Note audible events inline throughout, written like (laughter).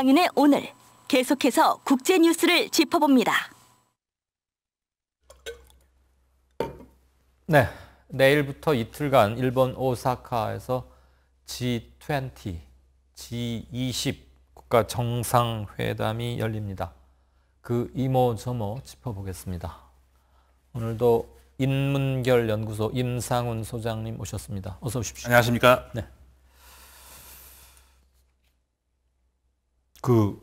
강인의 오늘 계속해서 국제 뉴스를 짚어봅니다. 네, 내일부터 이틀간 일본 오사카에서 G20, G20 국가 정상회담이 열립니다. 그 이모저모 짚어보겠습니다. 오늘도 인문결 연구소 임상훈 소장님 오셨습니다. 어서 오십시오. 안녕하십니까? 네. 그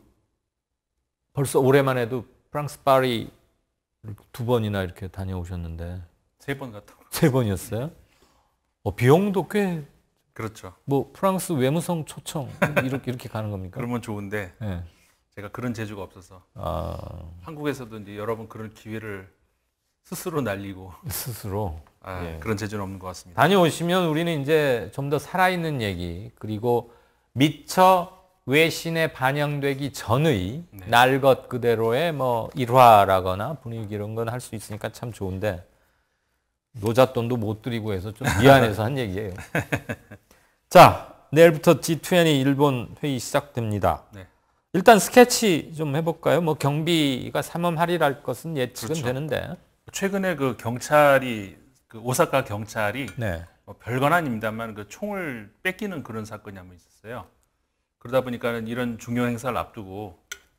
벌써 오랜만에도 프랑스 파리 두 번이나 이렇게 다녀오셨는데 세 번 갔다 세 번이었어요? 어, 비용도 꽤 그렇죠. 뭐 프랑스 외무성 초청 이렇게 이렇게 가는 겁니까? 그러면 좋은데 네. 제가 그런 재주가 없어서 아... 한국에서도 이제 여러 번 그런 기회를 스스로 날리고 스스로 아, 예. 그런 재주는 없는 것 같습니다. 다녀오시면 우리는 이제 좀 더 살아있는 얘기 그리고 미처 외신에 반영되기 전의 네. 날것 그대로의 뭐 일화라거나 분위기 이런 건 할 수 있으니까 참 좋은데 노잣돈도 못 드리고 해서 좀 미안해서 한 얘기예요. (laughs) 자, 내일부터 G20 일본 회의 시작됩니다. 네. 일단 스케치 좀 해볼까요? 뭐 경비가 삼엄할이랄 것은 예측은 그렇죠. 되는데 최근에 그 경찰이 그 오사카 경찰이 네. 뭐 별건 아닙니다만 그 총을 뺏기는 그런 사건이 한번 있었어요. 그러다 보니까는 이런 중요 행사를 앞두고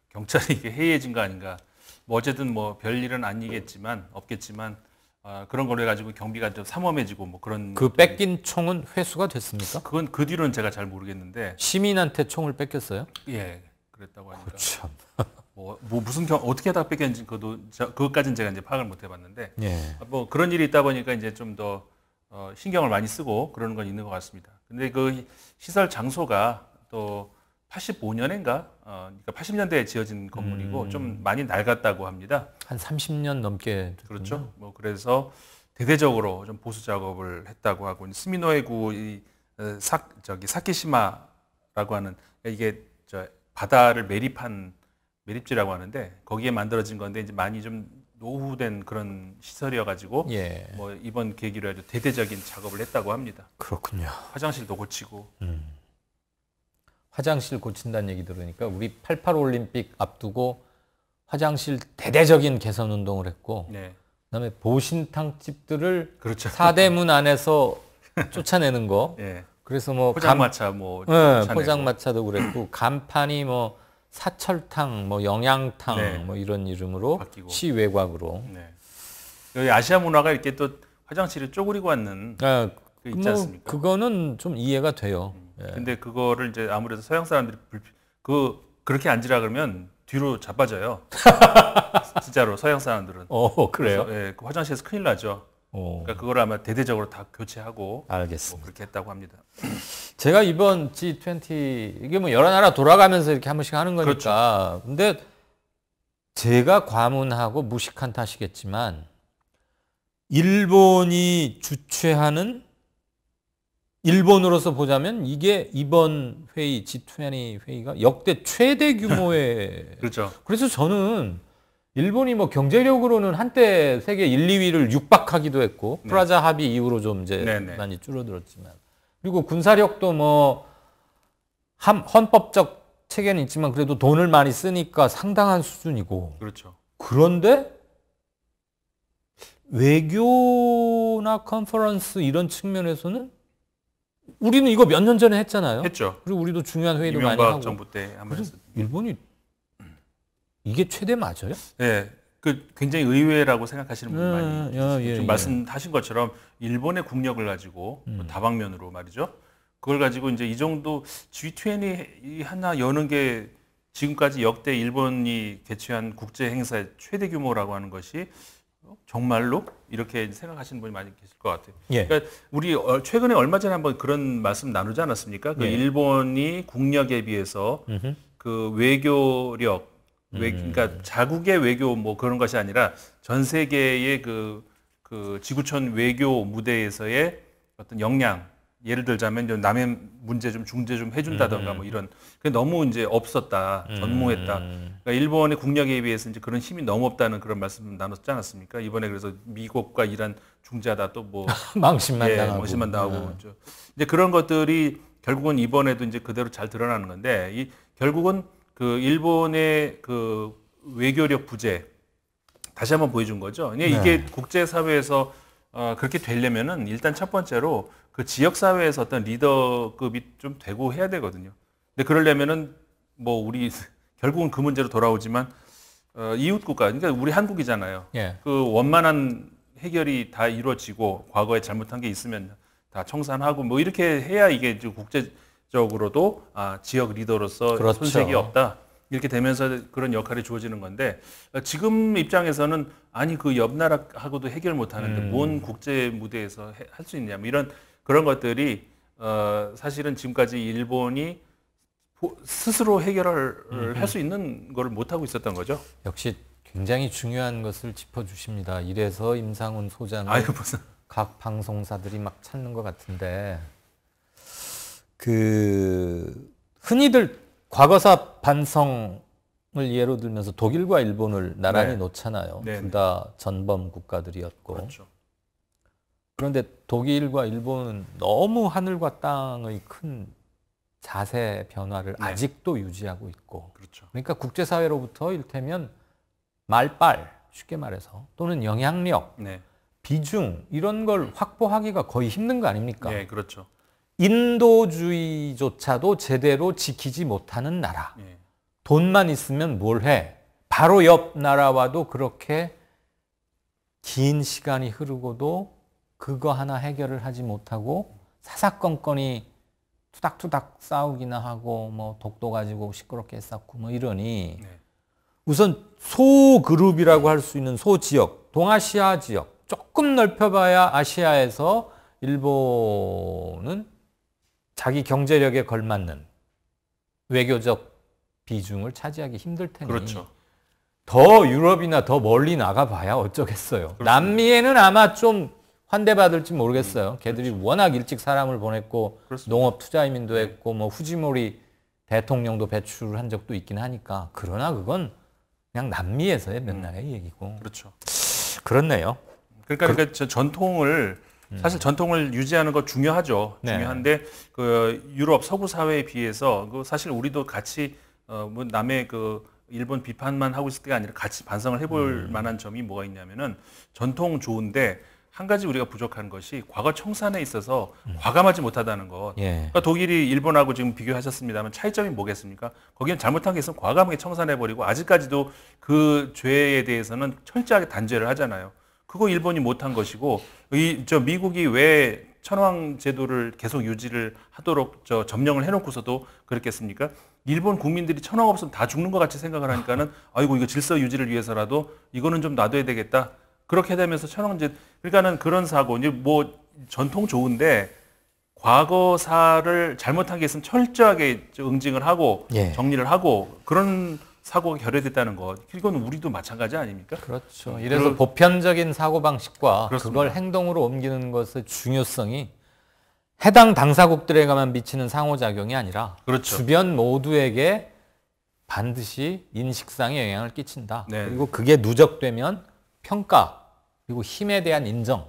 경찰이 이게 해이해진 거 아닌가. 뭐 어쨌든 뭐 별일은 아니겠지만 없겠지만 아, 그런 걸로 해가지고 경비가 좀 삼엄해지고 뭐 그런 그 뺏긴 총은 회수가 됐습니까? 그건 그 뒤로는 제가 잘 모르겠는데 시민한테 총을 뺏겼어요? 예, 그랬다고 하니까 어, 참. (laughs) 뭐, 뭐, 무슨 경 어떻게 다 뺏겼는지 그것도 저, 그것까지는 제가 이제 파악을 못 해봤는데 예. 아, 뭐 그런 일이 있다 보니까 이제 좀 더 어, 신경을 많이 쓰고 그러는 건 있는 것 같습니다. 근데 그 시설 장소가 또 85년인가? 어, 그러니까 80년대에 지어진 건물이고 음. 좀 많이 낡았다고 합니다. 한 30년 넘게 됐군요. 그렇죠. 뭐 그래서 대대적으로 좀 보수 작업을 했다고 하고 스미노에구 이 사, 어, 저기 사키시마라고 하는 이게 저 바다를 매립한 매립지라고 하는데 거기에 만들어진 건데 이제 많이 좀 노후된 그런 시설이어가지고 예. 뭐 이번 계기로 아주 대대적인 작업을 했다고 합니다. 그렇군요. 화장실도 고치고 음. 화장실 고친다는 얘기 들으니까 우리 88 올림픽 앞두고 화장실 대대적인 개선 운동을 했고 네. 그다음에 보신탕 집들을 그렇죠. 사대문 안에서 (laughs) 쫓아내는 거. 네. 그래서 뭐 포장마차 감, 뭐 네, 포장마차도 그랬고 (clears throat) 간판이 뭐 사철탕 뭐 영양탕 네. 뭐 이런 이름으로 바뀌고. 시외곽으로. 네. 여기 아시아 문화가 이렇게 또 화장실을 쪼그리고 앉는 아, 그 있지 뭐 않습니까? 그거는 좀 이해가 돼요. 음. 예. 근데 그거를 이제 아무래도 서양 사람들이 불피, 그 그렇게 앉으라 그러면 뒤로 자빠져요. (laughs) 진짜로 서양 사람들은. 어 그래요? 그래서, 예, 그 화장실에서 큰일 나죠. 어. 그러니까 그걸 아마 대대적으로 다 교체하고 뭐 알겠습니다. 뭐 그렇게 했다고 합니다. (clears throat) 제가 이번 G20 이게 뭐 여러 나라 돌아가면서 이렇게 한 번씩 하는 거니까. 그렇죠. 근데 제가 과문하고 무식한 탓이겠지만 일본이 주최하는 일본으로서 보자면 이게 이번 회의 G20 회의가 역대 최대 규모의 (laughs) 그렇죠. 그래서 저는 일본이 뭐 경제력으로는 한때 세계 1, 2위를 육박하기도 했고 네. 프라자 합의 이후로 좀 이제 네네. 네. 많이 줄어들었지만 그리고 군사력도 뭐 헌법적 체계는 있지만 그래도 돈을 많이 쓰니까 상당한 수준이고 그렇죠. 그런데 외교나 컨퍼런스 이런 측면에서는 우리는 이거 몇 년 전에 했잖아요. 했죠. 그리고 우리도 중요한 회의도 많이 하고. 정부 때 한번 했었 예. 일본이 이게 최대 맞아요? 네. 그 굉장히 의외라고 생각하시는 분들 예, 많이 아, 아, 예, 예. 말씀하신 것처럼 일본의 국력을 가지고 뭐 음. 다방면으로 말이죠. 그걸 가지고 이제 이 정도 G20이 하나 여는 게 지금까지 역대 일본이 개최한 국제 행사의 최대 규모라고 하는 것이 정말로 이렇게 생각하시는 분이 많이 계실 것 같아요. 예. 그러니까 우리 어, 최근에 얼마 전에 한번 그런 말씀 나누지 않았습니까? 그 예. 일본이 국력에 비해서 음흠. 그 외교력, 외, 음. 그러니까 자국의 외교 뭐 그런 것이 아니라 전 세계의 그, 그 지구촌 외교 무대에서의 어떤 역량 예를 들자면 남의 문제 좀 중재 좀 해준다던가 뭐 음. 이런 그게 너무 이제 없었다 전무했다 음. 그러니까 일본의 국력에 비해서 이제 그런 힘이 너무 없다는 그런 말씀 을 나눴지 않았습니까 이번에 그래서 미국과 이란 중재하다 또뭐 (laughs) 망신만 예, 당하고 망신만 당하고 음. 그렇죠. 이제 그런 것들이 결국은 이번에도 이제 그대로 잘 드러나는 건데 이 결국은 그 일본의 그 외교력 부재 다시 한번 보여준 거죠. 이게 네. 국제사회에서 어, 그렇게 되려면은 일단 첫 번째로 그 지역사회에서 어떤 리더급이 좀 되고 해야 되거든요. 근데 그러려면은 뭐 우리 (laughs) 결국은 그 문제로 돌아오지만 어, 이웃 국가, 그러니까 우리 한국이잖아요. 예. 그 원만한 해결이 다 이루어지고 과거에 잘못한 게 있으면 다 청산하고 뭐 이렇게 해야 이게 국제적으로도 아, 지역 리더로서 그렇죠. 손색이 없다. 이렇게 되면서 그런 역할이 주어지는 건데 어, 지금 입장에서는 아니 그 옆 나라하고도 해결 못 하는데 음. 뭔 국제 무대에서 할 수 있냐 뭐 이런 그런 것들이 어, 사실은 지금까지 일본이 스스로 해결을 음. 할수 있는 걸 못하고 있었던 거죠. 역시 굉장히 중요한 것을 짚어주십니다. 이래서 임상훈 소장은 아유, 각 방송사들이 막 찾는 것 같은데 그 흔히들 과거사 반성을 예로 들면서 독일과 일본을 나란히 네. 놓잖아요. 네, 네. 둘다 전범 국가들이었고. 그렇죠. 그런데 독일과 일본은 너무 하늘과 땅의 큰 자세 변화를 네. 아직도 유지하고 있고. 그렇죠. 그러니까 국제사회로부터 일테면 말빨, 쉽게 말해서 또는 영향력, 네. 비중 이런 걸 확보하기가 거의 힘든 거 아닙니까? 네, 그렇죠. 인도주의조차도 제대로 지키지 못하는 나라. 네. 돈만 있으면 뭘 해? 바로 옆 나라와도 그렇게 긴 시간이 흐르고도 그거 하나 해결을 하지 못하고 사사건건이 투닥투닥 싸우기나 하고 뭐 독도 가지고 시끄럽게 싸고 우뭐 이러니 네. 우선 소 그룹이라고 할 수 있는 소 지역, 동아시아 지역 조금 넓혀봐야 아시아에서 일본은 자기 경제력에 걸맞는 외교적 비중을 차지하기 힘들 테니 그렇죠. 더 유럽이나 더 멀리 나가봐야 어쩌겠어요. 그렇습니다. 남미에는 아마 좀 환대받을지 모르겠어요. 음, 걔들이 그렇죠. 워낙 일찍 사람을 보냈고 그렇습니다. 농업 투자 이민도 네. 했고 뭐 후지모리 대통령도 배출한 적도 있긴 하니까 그러나 그건 그냥 남미에서의 맨날의 음. 얘기고 그렇죠. 그렇네요. 그러니까, 그, 그러니까 전통을 음. 사실 전통을 유지하는 거 중요하죠. 네. 중요한데 그 유럽 서구 사회에 비해서 그 사실 우리도 같이 어뭐 남의 그 일본 비판만 하고 있을 때가 아니라 같이 반성을 해볼 음. 만한 점이 뭐가 있냐면은 전통 좋은데 한 가지 우리가 부족한 것이 과거 청산에 있어서 음. 과감하지 못하다는 것. 예. 그러니까 독일이 일본하고 지금 비교하셨습니다만 차이점이 뭐겠습니까? 거기는 잘못한 게 있으면 과감하게 청산해버리고 아직까지도 그 죄에 대해서는 철저하게 단죄를 하잖아요. 그거 일본이 못한 것이고 이 저 미국이 왜 천황 제도를 계속 유지를 하도록 저 점령을 해놓고서도 그렇겠습니까? 일본 국민들이 천황 없으면 다 죽는 것 같이 생각을 하니까는 아이고 이거 질서 유지를 위해서라도 이거는 좀 놔둬야 되겠다. 그렇게 되면서 천황제 그러니까는 그런 사고 이제 뭐 전통 좋은데 과거사를 잘못한 게 있으면 철저하게 응징을 하고 예. 정리를 하고 그런 사고가 결여됐다는 것. 이건 우리도 마찬가지 아닙니까? 그렇죠. 이래서 그러... 보편적인 사고 방식과 그걸 행동으로 옮기는 것의 중요성이 해당 당사국들에게만 미치는 상호작용이 아니라 그렇죠. 주변 모두에게 반드시 인식상의 영향을 끼친다. 네. 그리고 그게 누적되면 평가 그리고 힘에 대한 인정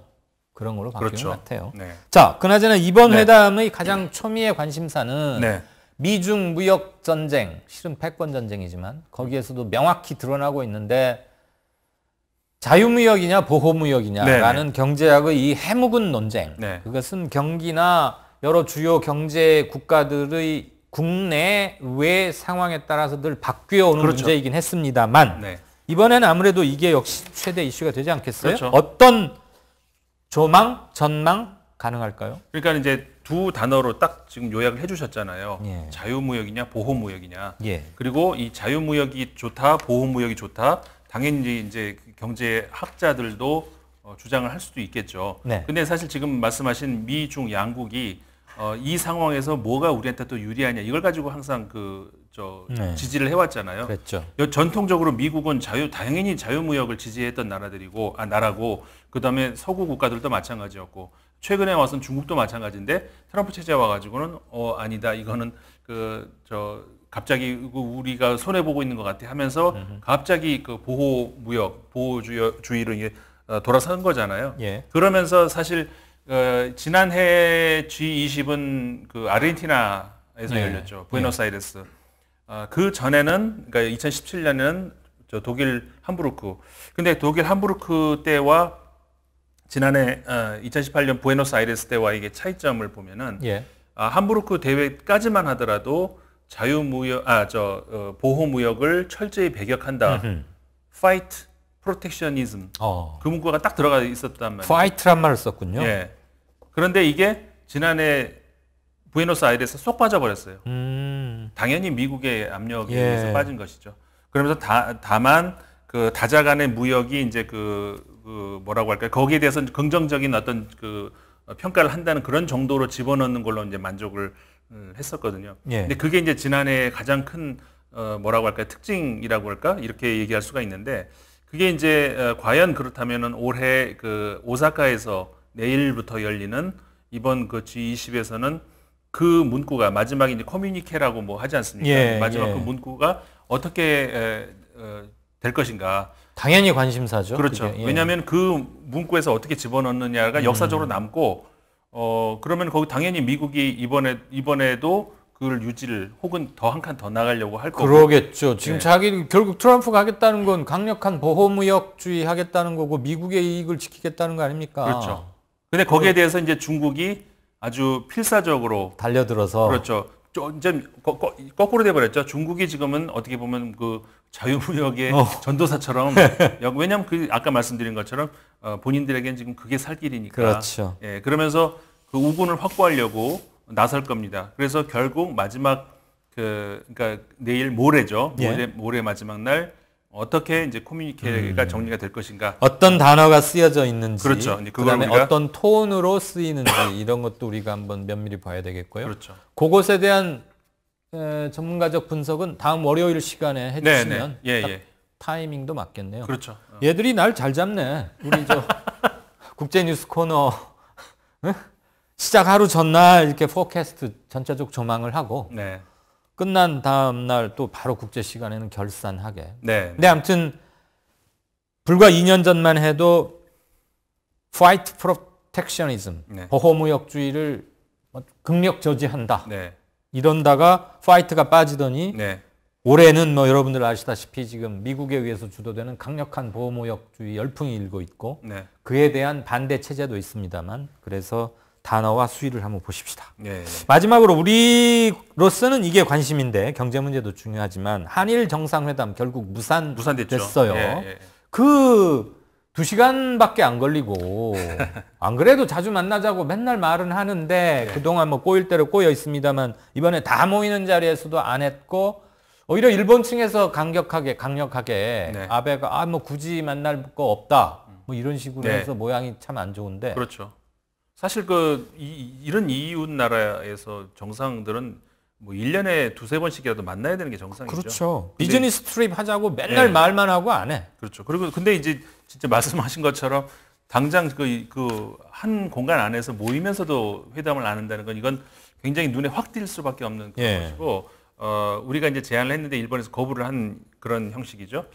그런 걸로 바뀌는 그렇죠. 것 같아요. 네. 자, 그나저나 이번 네. 회담의 가장 초미의 관심사는 네. 미중 무역 전쟁, 실은 패권 전쟁이지만 거기에서도 명확히 드러나고 있는데 자유무역이냐 보호무역이냐라는 네. 경제학의 이 해묵은 논쟁. 네. 그것은 경기나 여러 주요 경제 국가들의 국내 외 상황에 따라서 늘 바뀌어 오는 그렇죠. 문제이긴 했습니다만 네. 이번에는 아무래도 이게 역시 최대 이슈가 되지 않겠어요? 그렇죠. 어떤 조망, 전망 가능할까요? 그러니까 이제 두 단어로 딱 지금 요약을 해주셨잖아요. 예. 자유무역이냐 보호무역이냐. 예. 그리고 이 자유무역이 좋다, 보호무역이 좋다. 당연히 이제 경제학자들도 어, 주장을 할 수도 있겠죠. 네. 근데 사실 지금 말씀하신 미중 양국이 어, 이 상황에서 뭐가 우리한테 또 유리하냐 이걸 가지고 항상 그저 네. 지지를 해왔잖아요. 그랬죠. 전통적으로 미국은 자유 당연히 자유무역을 지지했던 나라들이고 아 나라고 그다음에 서구 국가들도 마찬가지였고 최근에 와서는 중국도 마찬가지인데 트럼프 체제 와가지고는 어 아니다 이거는 그 저 갑자기 그 우리가 손해 보고 있는 것 같아 하면서 갑자기 그 보호 무역 보호주의로 이제 어, 돌아선 거잖아요. 예. 그러면서 사실 어, 지난해 G20은 그 아르헨티나에서 네. 예. 열렸죠. 부에노스아이레스. 예. 아, 그 전에는 그러니까 2017년에는 저 독일 함부르크. 근데 독일 함부르크 때와 지난해 2018년 어, 부에노스아이레스 때와 이게 차이점을 보면은 예. 아, 함부르크 대회까지만 하더라도 자유무역 아저 어, 보호무역을 철저히 배격한다. 파이트 프로텍셔니즘 어. 그 문구가 딱 들어가 있었단 말이에요. 파이트란 말을 썼군요. 예. 그런데 이게 지난해 부에노스아이레스 쏙 빠져버렸어요. 음. 당연히 미국의 압력에 예. 의해서 빠진 것이죠. 그러면서 다, 다만 그 다자 간의 무역이 이제 그, 그 뭐라고 할까요? 거기에 대해서 긍정적인 어떤 그 평가를 한다는 그런 정도로 집어넣는 걸로 이제 만족을 음, 했었거든요. 예. 근데 그게 이제 지난해 가장 큰 어, 뭐라고 할까요? 특징이라고 할까? 이렇게 얘기할 수가 있는데 그게 이제 어, 과연 그렇다면은 올해 그 오사카에서 내일부터 열리는 이번 그 G20에서는 그 문구가 마지막에 이제 커뮤니케라고 뭐 하지 않습니까? 예, 마지막 예. 그 문구가 어떻게 에, 에, 어, 될 것인가. 당연히 관심사죠. 그렇죠. 예. 왜냐하면 그 문구에서 어떻게 집어넣느냐가 음. 역사적으로 음. 남고 어 그러면 거기 당연히 미국이 이번에 이번에도 그걸 유지를 혹은 더 한 칸 더 나가려고 할 거고. 그러겠죠. 지금 네. 자기 결국 트럼프가 하겠다는 건 강력한 보호무역주의 하겠다는 거고 미국의 이익을 지키겠다는 거 아닙니까? 그렇죠. 근데 거기에 대해서 이제 중국이 아주 필사적으로 달려들어서 그렇죠. 완전 거꾸로 돼버렸죠. 중국이 지금은 어떻게 보면 그 자유무역의 어. 전도사처럼 (laughs) 왜냐하면 그 아까 말씀드린 것처럼 어, 본인들에겐 지금 그게 살 길이니까 그렇죠. 예, 그러면서 그 우군을 확보하려고 나설 겁니다. 그래서 결국 마지막 그 그러니까 내일 모레죠. 모레, 예. 모레 마지막 날 어떻게 이제 커뮤니케가 음. 정리가 될 것인가. 어떤 단어가 쓰여져 있는지. 그렇죠. 그다음에 어떤 톤으로 쓰이는지 (coughs) 이런 것도 우리가 한번 면밀히 봐야 되겠고요. 그렇죠. 그것에 대한 에, 전문가적 분석은 다음 월요일 시간에 네, 해주시면 네. 예, 예. 타이밍도 맞겠네요. 그렇죠. 어. 얘들이 날 잘 잡네. 우리 저 (laughs) 국제뉴스 코너 시작 하루 전날 이렇게 포캐스트 전체적 조망을 하고 네. 끝난 다음 날 또 바로 국제 시간에는 결산하게. 네. 네. 근데 아무튼 불과 2년 전만 해도 fight p r o 파이트 프로텍셔니즘, 네. 보호무역주의를 뭐 극력 저지한다. 네. 이런다가 파이트가 빠지더니 네. 올해는 뭐 여러분들 아시다시피 지금 미국에 의해서 주도되는 강력한 보호무역주의 열풍이 일고 있고 네. 그에 대한 반대 체제도 있습니다만 그래서 단어와 수위를 한번 보십시다. 네. 마지막으로 우리로서는 이게 관심인데 경제 문제도 중요하지만 한일 정상회담 결국 무산 무산됐어요. 네, 예, 예, 그두 시간밖에 안 걸리고 (laughs) 안 그래도 자주 만나자고 맨날 말은 하는데 그동안 뭐 꼬일 대로 꼬여 있습니다만 이번에 다 모이는 자리에서도 안 했고 오히려 일본 층에서 강력하게 강력하게 네. 아베가 아 뭐 굳이 만날 거 없다 뭐 이런 식으로 네. 해서 모양이 참 안 좋은데 그렇죠. 사실 그 이, 이런 이웃 나라에서 정상들은 뭐 1년에 두세 번씩이라도 만나야 되는 게 정상이죠. 그렇죠. 비즈니스 트립 하자고 맨날 네. 말만 하고 안 해. 그렇죠. 그리고 근데 이제 진짜 말씀하신 것처럼 당장 그 그 한 공간 안에서 모이면서도 회담을 나눈다는 건 이건 굉장히 눈에 확 띌 수밖에 없는 예. 것이고 어 우리가 이제 제안을 했는데 일본에서 거부를 한 그런 형식이죠.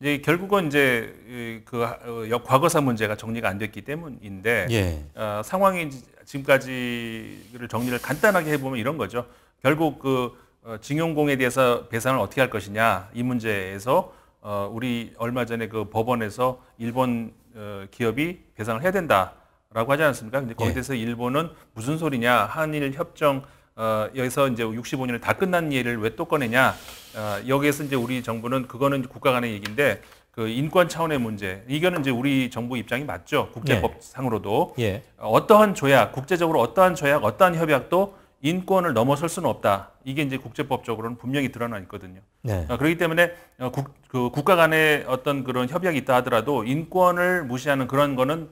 이제 결국은 이제 그 어, 과거사 문제가 정리가 안 됐기 때문인데 예. 어, 상황이 지금까지를 정리를 간단하게 해보면 이런 거죠. 결국 그 어, 징용공에 대해서 배상을 어떻게 할 것이냐 이 문제에서 어, 우리 얼마 전에 그 법원에서 일본 어, 기업이 배상을 해야 된다라고 하지 않습니까? 근데 거기에 예. 대해서 예. 일본은 무슨 소리냐 한일 협정 어, 여기서 이제 65년을 다 끝난 예를 왜 또 꺼내냐 어, 여기에서 이제 우리 정부는 그거는 국가 간의 얘기인데 그 인권 차원의 문제 이거는 이제 우리 정부 입장이 맞죠 국제법상으로도 네. 예. 예. 어떠한 조약 국제적으로 어떠한 조약 어떠한 협약도 인권을 넘어설 수는 없다 이게 이제 국제법적으로는 분명히 드러나 있거든요 네. 어, 그렇기 때문에 어, 국, 그 국가 간의 어떤 그런 협약이 있다 하더라도 인권을 무시하는 그런 거는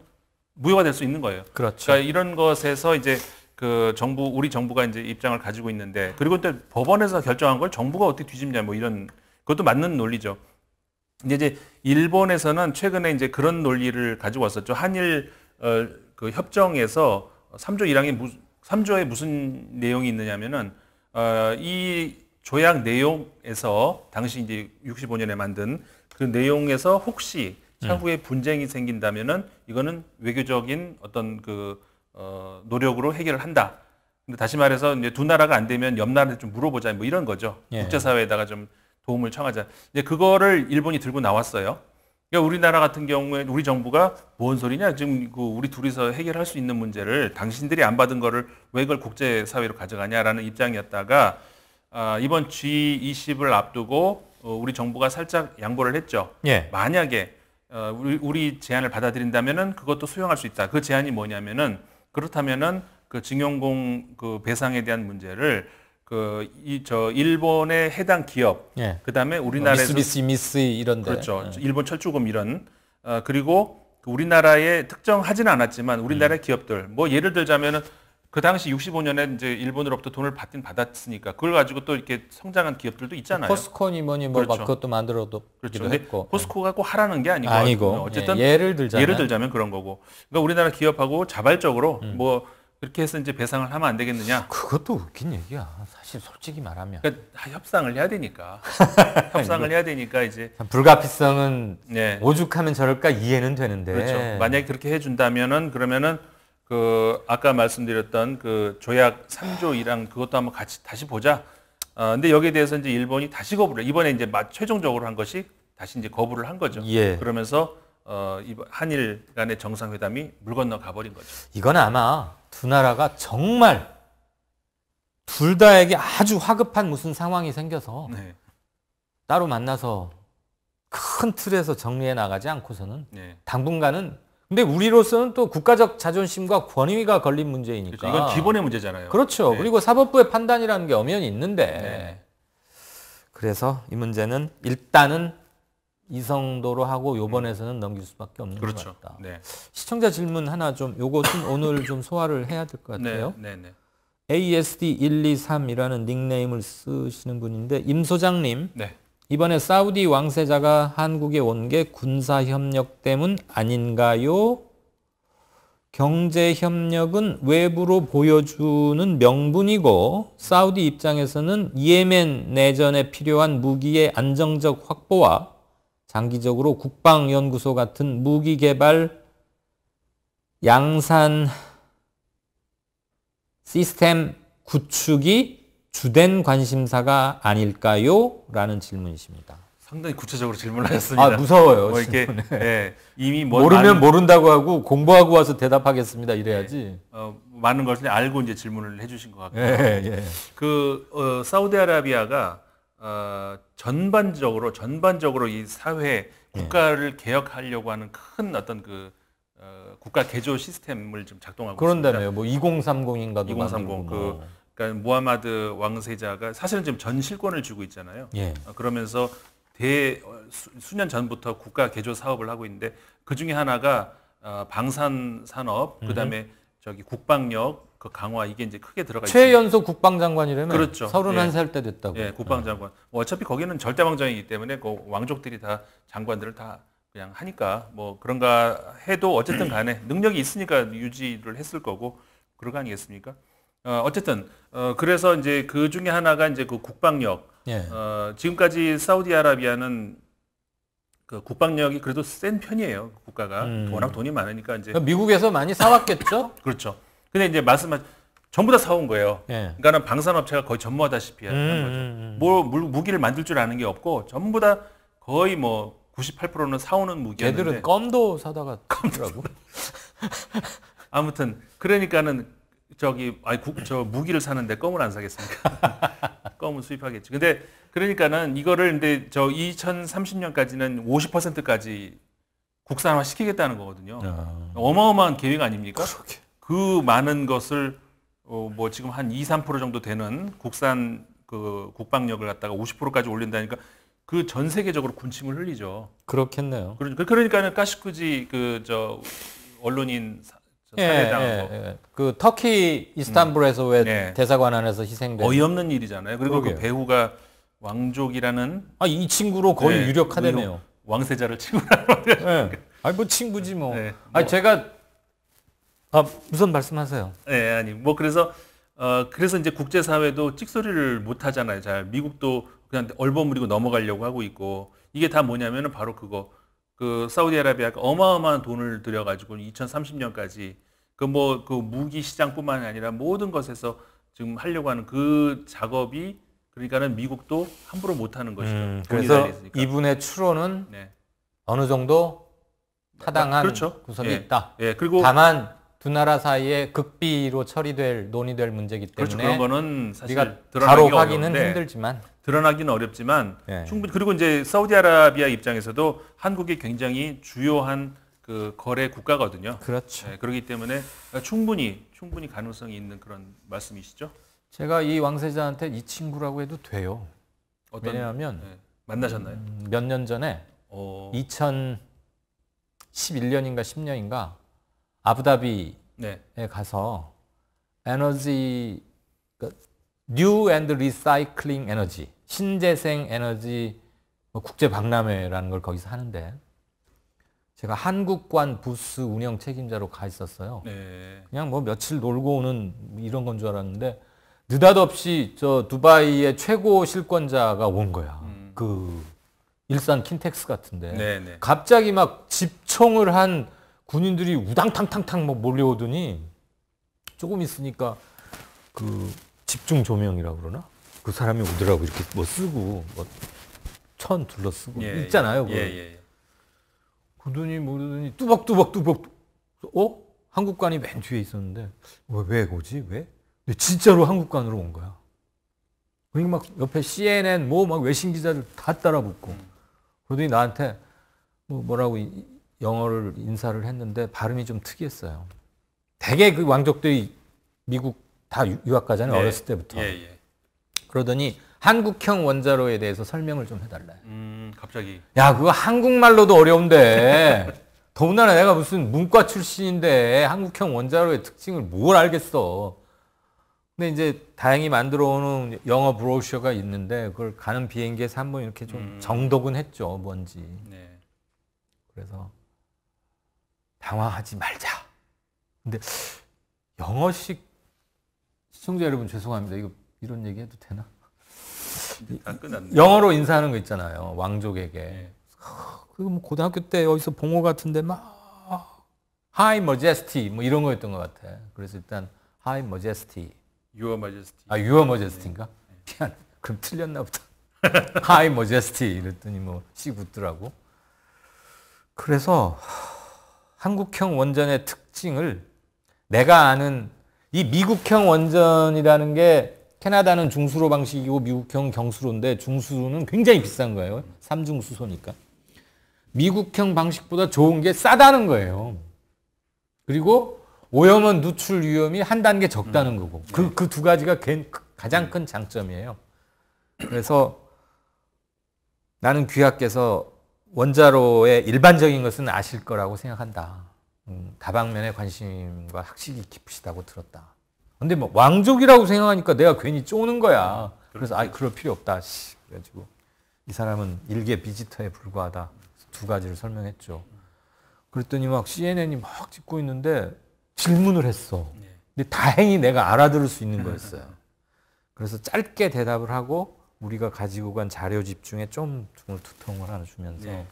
무효가 될 수 있는 거예요 그렇죠. 그러니까 이런 것에서 이제 그 정부 우리 정부가 이제 입장을 가지고 있는데 그리고 또 법원에서 결정한 걸 정부가 어떻게 뒤집냐 뭐 이런 그것도 맞는 논리죠. 근데 이제 일본에서는 최근에 이제 그런 논리를 가지고 왔었죠. 한일 어, 그 협정에서 3조 1항에 무, 3조에 무슨 내용이 있느냐면은 어, 이 조약 내용에서 당시 이제 65년에 만든 그 내용에서 혹시 차후에 음. 분쟁이 생긴다면은 이거는 외교적인 어떤 그 어, 노력으로 해결을 한다. 근데 다시 말해서 이제 두 나라가 안 되면 옆 나라한테 좀 물어보자 뭐 이런 거죠. 예. 국제사회에다가 좀 도움을 청하자. 이제 그거를 일본이 들고 나왔어요. 그러니까 우리나라 같은 경우에 우리 정부가 뭔 소리냐 지금 그 우리 둘이서 해결할 수 있는 문제를 당신들이 안 받은 거를 왜 그걸 국제사회로 가져가냐라는 입장이었다가 아, 이번 G20을 앞두고 어, 우리 정부가 살짝 양보를 했죠. 예. 만약에 어, 우리, 우리 제안을 받아들인다면은 그것도 수용할 수 있다. 그 제안이 뭐냐면은 그렇다면은 그 징용공 그 배상에 대한 문제를 그 이 저 일본의 해당 기업 예. 그다음에 우리나라에서 뭐 미쓰비시 미쓰 이런 데 그렇죠. 예. 일본 철조금 이런 어 그리고 우리나라에 특정하지는 않았지만 우리나라 음. 기업들 뭐 예를 들자면은 그 당시 65년에 이제 일본으로부터 돈을 받긴 받았으니까 그걸 가지고 또 이렇게 성장한 기업들도 있잖아요. 포스코니 뭐니 뭐막 그렇죠. 그것도 만들어도 그렇죠. 했고. 포스코가 꼭 하라는 게 아니고, 아니고. 어쨌든 예, 를 들자면 예를 들자면 그런 거고. 그러니까 우리나라 기업하고 자발적으로 음. 뭐 그렇게 해서 이제 배상을 하면 안 되겠느냐? 그것도 웃긴 얘기야. 사실 솔직히 말하면. 그러니까 협상을 해야 되니까. (laughs) 협상을 해야 되니까 이제 불가피성은 네. 오죽하면 저럴까 이해는 되는데. 그렇죠. 만약에 그렇게 해 준다면은 그러면은 그 아까 말씀드렸던 그 조약 3조 1항 그것도 한번 같이 다시 보자. 어, 근데 여기에 대해서 이제 일본이 다시 거부를 이번에 이제 최종적으로 한 것이 다시 이제 거부를 한 거죠. 예. 그러면서 어, 한일 간의 정상회담이 물 건너 가버린 거죠. 이건 아마 두 나라가 정말 둘 다에게 아주 화급한 무슨 상황이 생겨서 네. 따로 만나서 큰 틀에서 정리해 나가지 않고서는 네. 당분간은 근데 우리로서는 또 국가적 자존심과 권위가 걸린 문제이니까. 그렇죠. 이건 기본의 문제잖아요. 그렇죠. 네. 그리고 사법부의 판단이라는 게 엄연히 있는데. 네. 그래서 이 문제는 일단은 이 정도로 하고 요번에서는 넘길 수밖에 없는 그렇죠. 것 같다. 네. 시청자 질문 하나 좀 요것은 (laughs) 오늘 좀 소화를 해야 될것 네, 같아요. 네, 네, ASD123이라는 닉네임을 쓰시는 분인데 임 소장님. 네. 이번에 사우디 왕세자가 한국에 온 게 군사협력 때문 아닌가요? 경제협력은 외부로 보여주는 명분이고 사우디 입장에서는 예멘 내전에 필요한 무기의 안정적 확보와 장기적으로 국방연구소 같은 무기 개발 양산 시스템 구축이 주된 관심사가 아닐까요? 라는 질문이십니다. 상당히 구체적으로 질문하셨습니다. 아 무서워요. 뭐 이렇게 예, 이미 모르면 많은, 모른다고 하고 공부하고 와서 대답하겠습니다 이래야지. 예, 어, 많은 것을 알고 이제 질문을 해주신 것 같고요. 예, 예. 그 어, 사우디아라비아가 어, 전반적으로 전반적으로 이 사회 국가를 예. 개혁하려고 하는 큰 어떤 그 어, 국가 개조 시스템을 좀 작동하고 그런다며요. 뭐 2030인가도 2030그 그러니까 무하마드 왕세자가 사실은 지금 전 실권을 쥐고 있잖아요. 예. 어, 그러면서 대 수년 전부터 국가 개조 사업을 하고 있는데 그 중에 하나가 어, 방산 산업, 그다음에 저기 국방력 그 강화 이게 이제 크게 들어가 있습니다. 최연소 국방장관이라면 그렇죠. 31살 예. 때 됐다고. 예, 국방장관. 뭐 어차피 거기는 절대왕정이기 때문에 그 왕족들이 다 장관들을 다 그냥 하니까 뭐 그런가 해도 어쨌든 간에 (clears throat) 능력이 있으니까 유지를 했을 거고 그러가 아니겠습니까? 어, 어쨌든 어, 그래서 이제 그 중에 하나가 이제 그 국방력. 예. 어, 지금까지 사우디아라비아는 그 국방력이 그래도 센 편이에요. 국가가 음. 워낙 돈이 많으니까 이제 미국에서 많이 사왔겠죠? (laughs) 그렇죠. 근데 이제 말씀하 전부 다 사온 거예요. 예. 그러니까는 방산업체가 거의 전무하다시피 하는 음, 거죠. 음, 음, 음. 무기를 만들 줄 아는 게 없고 전부 다 거의 뭐 98%는 사오는 무기였데 걔들은 껌도 사다가 껌더라고. (laughs) 아무튼 그러니까는 저기 아니 구, 저 무기를 사는데 껌을 안 사겠습니까? (laughs) 껌은 수입하겠지. 근데 그러니까는 이거를 근데 저 2030년까지는 50%까지 국산화 시키겠다는 거거든요. 아. 어마어마한 계획 아닙니까? 그러게. 그 많은 것을 어, 뭐 지금 한 2, 3% 정도 되는 국산 그 국방력을 갖다가 50%까지 올린다니까 그 전 세계적으로 군침을 흘리죠. 그렇겠네요. 그러 그러니까, 그러니까는 까시쿠지 그 저 언론인 살해당하고. 그 예, 예, 예, 그 터키 이스탄불에서 음. 왜 네. 대사관 안에서 희생된 어이없는 일이잖아요. 그리고 그 그러게요. 그 배우가 왕족이라는 아 이 친구로 거의 네, 유력하네요 왕세자를 친구라고. (laughs) 예. 아니 뭐 친구지 뭐. 네, 뭐. 아 제가 아 우선 말씀하세요. 예, 네, 아니 뭐 그래서 어 그래서 이제 국제 사회도 찍소리를 못 하잖아요. 잘 미국도 그냥 얼버무리고 넘어가려고 하고 있고 이게 다 뭐냐면은 바로 그거 그 사우디아라비아가 어마어마한 돈을 들여가지고 2030년까지 그 뭐, 그 무기 시장뿐만 아니라 모든 것에서 지금 하려고 하는 그 작업이 그러니까는 미국도 함부로 못하는 것이죠. 음, 그래서 이분의 추론은 네. 어느 정도 타당한 그렇죠. 구성이 예, 있다. 예, 그리고 다만 두 나라 사이에 극비로 처리될 논의될 문제기 그렇죠. 때문에 그렇죠. 그런 거는 사실 우리가 바로 확인은 어려운데, 네. 힘들지만 드러나기는 어렵지만 예. 충분히 그리고 이제 사우디아라비아 입장에서도 한국이 굉장히 주요한 그 거래 국가거든요. 그렇죠. 네, 그렇기 때문에 충분히 충분히 가능성이 있는 그런 말씀이시죠? 제가 이 왕세자한테 이 친구라고 해도 돼요. 어떤, 왜냐하면 네. 만나셨나요? 음, 몇년 전에 어... 2011년인가 10년인가 아부다비에 네. 가서 에너지 그 뉴 앤드 리사이클링 에너지 신재생 에너지 뭐 국제 박람회라는 걸 거기서 하는데 제가 한국관 부스 운영 책임자로 가 있었어요. 네. 그냥 뭐 며칠 놀고 오는 이런 건 줄 알았는데 느닷없이 저 두바이의 최고 실권자가 온 거야. 음. 그 일산 킨텍스 같은데 네네. 네. 갑자기 막 집총을 한 군인들이 우당탕탕탕 뭐 몰려오더니 조금 있으니까 그 집중 조명이라고 그러나 그 사람이 오더라고 이렇게 뭐 쓰고 뭐천 둘러 쓰고 예, 있잖아요. 예, 예, 예, 예. 구두니 모르더니 뚜벅뚜벅 뚜벅. 어? 한국관이 맨 뒤에 있었는데 왜, 왜 오지? 왜? 근데 진짜로 한국관으로 온 거야. 그러니까 막 옆에 CNN 뭐 막 외신 기자들 다 따라붙고 그러더니 나한테 뭐 뭐라고 영어를 인사를 했는데 발음이 좀 특이했어요. 대개 그 왕족들이 미국 다 유학 가잖아요. 네. 어렸을 때부터. 예, 예. 그러더니 한국형 원자로에 대해서 설명을 좀 해달래. 음, 갑자기. 야, 그거 한국말로도 어려운데. (laughs) 더군다나 내가 무슨 문과 출신인데 한국형 원자로의 특징을 뭘 알겠어. 근데 이제 다행히 만들어 오는 영어 브로셔가 있는데 그걸 가는 비행기에서 한번 이렇게 좀 음. 정독은 했죠, 뭔지. 네. 그래서 당황하지 말자. 근데 영어식 시청자 여러분 죄송합니다. 이거 이런 얘기 해도 되나? 영어로 인사하는 거 있잖아요. 왕족에게. 예. 그거 뭐 고등학교 때 어디서 봉호 같은데 막 Hi m a j e 뭐 이런 거였던 것 같아. 그래서 일단 Hi Majesty. y o u 아 Your m a 인가 네. 그럼 틀렸나 보다. (laughs) Hi m a j e 이랬더니 뭐씨 굳더라고. 그래서 한국형 원전의 특징을 내가 아는 이 미국형 원전이라는 게 캐나다는 중수로 방식이고 미국형 경수로인데 중수로는 굉장히 비싼 거예요. 3중 수소니까. 미국형 방식보다 좋은 게 싸다는 거예요. 그리고 오염은 누출 위험이 한 단계 적다는 거고. 그, 네. 그두 가지가 가장 큰 장점이에요. 그래서 나는 귀하께서 원자로의 일반적인 것은 아실 거라고 생각한다. 음, 다방면의 관심과 학식이 깊으시다고 들었다. 근데 뭐 왕족이라고 생각하니까 내가 괜히 쪼는 거야. 그래서 아 그럴 필요 없다. 씨. 그래가지고 이 사람은 일개 비지터에 불과하다. 두 가지를 설명했죠. 그랬더니 막 CNN이 막 찍고 있는데 질문을 했어. 네. 근데 다행히 내가 알아들을 수 있는 거였어요. (laughs) 그래서 짧게 대답을 하고 우리가 가지고 간 자료집 중에 좀 두통을 하나 주면서 네.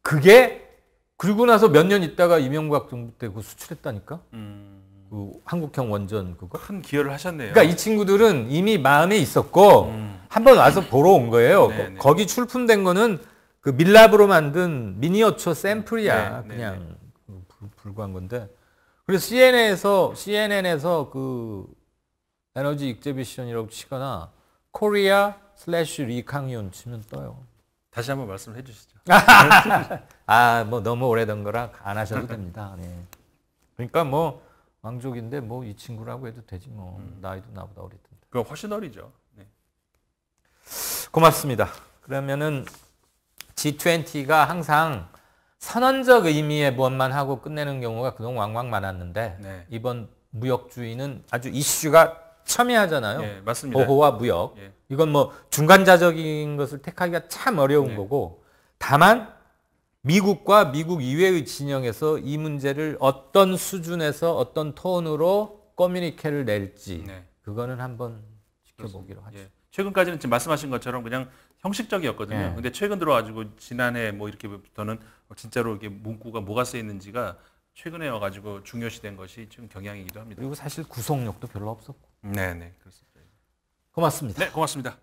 그게 그리고 나서 몇 년 있다가 이명박 정부 때그 수출했다니까. 음. 그 한국형 원전 그거 큰 기여를 하셨네요. 그러니까 이 친구들은 이미 마음에 있었고 음. 한번 와서 보러 온 거예요. 네네. 네. 거기 출품된 거는 그 밀랍으로 만든 미니어처 샘플이야 네네. 네, 네. 그냥 네 불구한 건데. 그래서 CNN에서 CNN에서 그 에너지 익제비션이라고 치거나 코리아 슬래시 리캉윤 치면 떠요. 다시 한번 말씀을 해주시죠. (laughs) 아뭐 너무 오래된 거라 안 하셔도 됩니다. 네. 그러니까 뭐. 왕족인데 뭐 이 친구라고 해도 되지 뭐 음. 나이도 나보다 어리던데. 그 훨씬 어리죠. 네. 고맙습니다. 그러면은 G20가 항상 선언적 의미의 무엇만 하고 끝내는 경우가 그동안 왕왕 많았는데 네. 이번 무역주의는 아주 이슈가 첨예하잖아요. 네, 맞습니다. 보호와 무역. 네. 이건 뭐 중간자적인 것을 택하기가 참 어려운 네. 거고 다만 미국과 미국 이외의 진영에서 이 문제를 어떤 수준에서 어떤 톤으로 커뮤니케를 낼지 네. 그거는 한번 지켜보기로 예. 하죠. 예. 최근까지는 지금 말씀하신 것처럼 그냥 형식적이었거든요. 예. 근데 최근 들어가지고 지난해 뭐 이렇게부터는 진짜로 이게 문구가 뭐가 쓰여 있는지가 최근에 와가지고 중요시된 것이 지금 경향이기도 합니다. 그리고 사실 구속력도 별로 없었고. 네네 네. 그렇습니다. 고맙습니다. 네 고맙습니다.